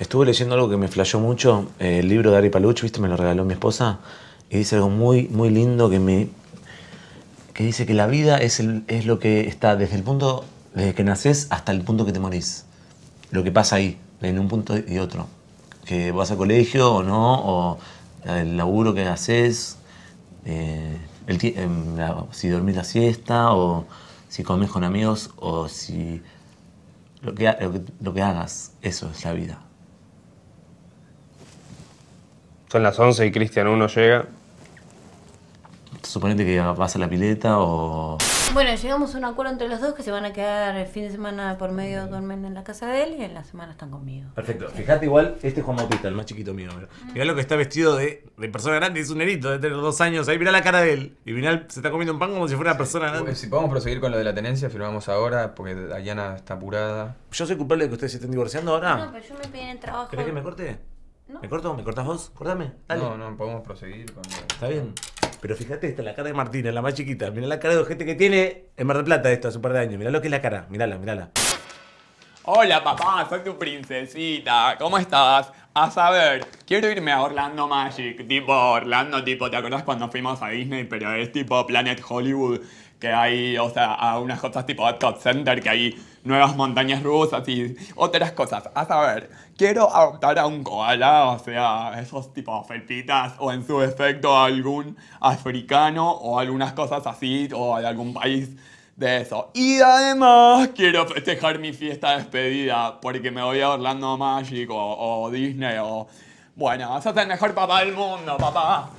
Estuve leyendo algo que me flashó mucho, eh, el libro de Ari Paluch, ¿viste? Me lo regaló mi esposa. Y dice algo muy, muy lindo que me. que dice que la vida es, el, es lo que está desde el punto. desde que naces hasta el punto que te morís. Lo que pasa ahí, en un punto y otro. Que vas a colegio o no, o el laburo que haces, eh, em, si dormís la siesta, o si comes con amigos, o si. lo que hagas, eso es la vida. Son las 11 y Cristian 1 llega. Suponete que vas a la pileta o... Bueno, llegamos a un acuerdo entre los dos que se van a quedar el fin de semana por medio, duermen en la casa de él y en la semana están conmigo. Perfecto. Fíjate igual, este es Juan Bautista, el más chiquito mío. Mm. Mirá, lo que está vestido de, persona grande, es un nerito de tener dos años. Ahí mirá la cara de él. Y mirá, se está comiendo un pan como si fuera una persona grande. Si podemos proseguir con lo de la tenencia, firmamos ahora porque Diana está apurada. Yo soy culpable de que ustedes se estén divorciando ahora. No, pero yo me piden el trabajo. ¿Querés que me corte? ¿Me corto? ¿Me cortas vos? ¿Cortame? No, no, podemos proseguir con. Está bien. Pero fíjate esta, la cara de Martina, la más chiquita. Mirá la cara de gente que tiene en Mar de Plata esto hace un par de años. Mirá lo que es la cara. mírala, mírala. Hola papá, soy tu princesita, ¿cómo estás? A saber, quiero irme a Orlando Magic, tipo Orlando, tipo, ¿te acuerdas cuando fuimos a Disney? Pero es tipo Planet Hollywood, que hay, o sea, a unas cosas tipo Epcot Center, que hay nuevas montañas rusas y otras cosas. A saber, quiero adoptar a un koala, o sea, esos tipo felpitas, o en su defecto, algún africano, o algunas cosas así, o de algún país de eso. Y además quiero festejar mi fiesta de despedida porque me voy a Orlando Magic o, Disney o... Bueno, sos el mejor papá del mundo, papá.